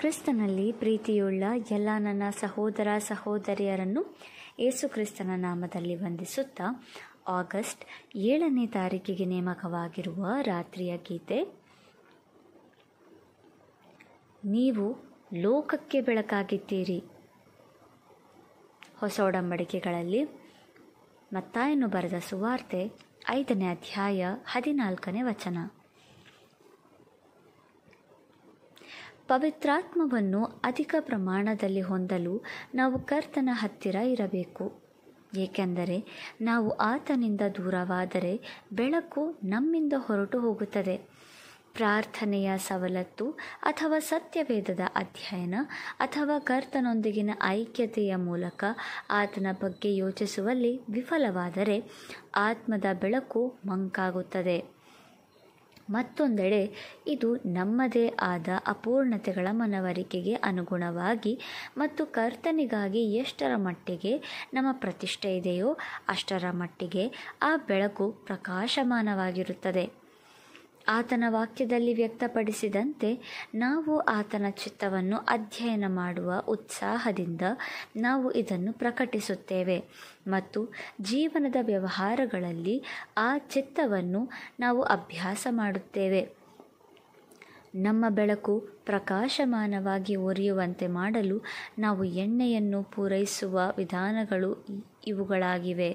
ಕ್ರಿಸ್ತನಲ್ಲಿ ಪ್ರೀತಿಯುಳ್ಳ ಎಲ್ಲ ನನ್ನ ಸಹೋದರ ಸಹೋದರಿಯರನ್ನು ಏಸು ಕ್ರಿಸ್ತನ ನಾಮದಲ್ಲಿ ವಂದಿಸುತ್ತಾ ಆಗಸ್ಟ್ ಏಳನೇ ತಾರೀಕಿಗೆ ನೇಮಕವಾಗಿರುವ ರಾತ್ರಿಯ ಗೀತೆ ನೀವು ಲೋಕಕ್ಕೆ ಬೆಳಕಾಗಿದ್ದೀರಿ ಹೊಸ ಒಡಂಬಡಿಕೆಗಳಲ್ಲಿ ಮತ್ತಾಯನ್ನು ಬರೆದ ಸುವಾರ್ತೆ ಐದನೇ ಅಧ್ಯಾಯ ಹದಿನಾಲ್ಕನೇ ವಚನ ಪವಿತ್ರಾತ್ಮವನ್ನು ಅಧಿಕ ಪ್ರಮಾಣದಲ್ಲಿ ಹೊಂದಲು ನಾವು ಕರ್ತನ ಹತ್ತಿರ ಇರಬೇಕು ಏಕೆಂದರೆ ನಾವು ಆತನಿಂದ ದೂರವಾದರೆ ಬೆಳಕು ನಮ್ಮಿಂದ ಹೊರಟು ಹೋಗುತ್ತದೆ ಪ್ರಾರ್ಥನೆಯ ಸವಲತ್ತು ಅಥವಾ ಸತ್ಯವೇದದ ಅಧ್ಯಯನ ಅಥವಾ ಕರ್ತನೊಂದಿಗಿನ ಐಕ್ಯತೆಯ ಮೂಲಕ ಆತನ ಬಗ್ಗೆ ಯೋಚಿಸುವಲ್ಲಿ ವಿಫಲವಾದರೆ ಆತ್ಮದ ಬೆಳಕು ಮಂಕಾಗುತ್ತದೆ ಮತ್ತೊಂದೆಡೆ ಇದು ನಮ್ಮದೇ ಆದ ಅಪೂರ್ಣತೆಗಳ ಮನವರಿಕೆಗೆ ಅನುಗುಣವಾಗಿ ಮತ್ತು ಕರ್ತನಿಗಾಗಿ ಎಷ್ಟರ ಮಟ್ಟಿಗೆ ನಮ್ಮ ಪ್ರತಿಷ್ಠೆ ಇದೆಯೋ ಅಷ್ಟರ ಮಟ್ಟಿಗೆ ಆ ಬೆಳಕು ಪ್ರಕಾಶಮಾನವಾಗಿರುತ್ತದೆ ಆತನ ವಾಕ್ಯದಲ್ಲಿ ವ್ಯಕ್ತಪಡಿಸಿದಂತೆ ನಾವು ಆತನ ಚಿತ್ತವನ್ನು ಅಧ್ಯಯನ ಮಾಡುವ ಉತ್ಸಾಹದಿಂದ ನಾವು ಇದನ್ನು ಪ್ರಕಟಿಸುತ್ತೇವೆ ಮತ್ತು ಜೀವನದ ವ್ಯವಹಾರಗಳಲ್ಲಿ ಆ ಚಿತ್ತವನ್ನು ನಾವು ಅಭ್ಯಾಸ ಮಾಡುತ್ತೇವೆ ನಮ್ಮ ಬೆಳಕು ಪ್ರಕಾಶಮಾನವಾಗಿ ಒರಿಯುವಂತೆ ಮಾಡಲು ನಾವು ಎಣ್ಣೆಯನ್ನು ಪೂರೈಸುವ ವಿಧಾನಗಳು ಇವುಗಳಾಗಿವೆ